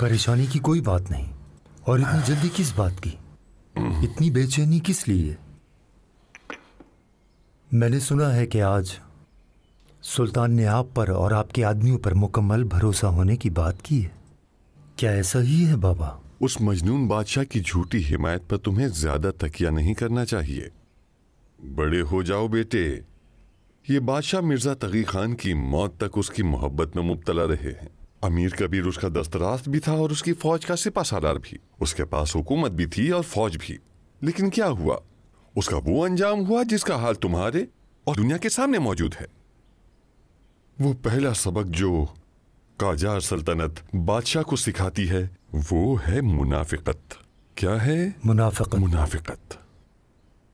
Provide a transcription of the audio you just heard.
परेशानी की कोई बात नहीं और इतनी जल्दी किस बात की इतनी बेचैनी किस लिए मैंने सुना है कि आज सुल्तान ने आप पर और आपके आदमियों पर मुकम्मल भरोसा होने की बात की है क्या ऐसा ही है बाबा उस मजनून बादशाह की झूठी हिमायत पर तुम्हें ज्यादा तकिया नहीं करना चाहिए बड़े हो जाओ बेटे ये बादशाह मिर्जा तकी खान की मौत तक उसकी मोहब्बत में मुबतला रहे हैं अमीर कबीर उसका दस्तरास्त भी था और उसकी फौज का सिपा सालार भी उसके पास हुकूमत भी थी और फौज भी लेकिन क्या हुआ उसका वो अंजाम हुआ जिसका हाल तुम्हारे और दुनिया के सामने मौजूद है वो पहला सबक जो काजार सल्तनत बादशाह को सिखाती है वो है मुनाफिकत क्या है मुनाफिकत मुनाफिकत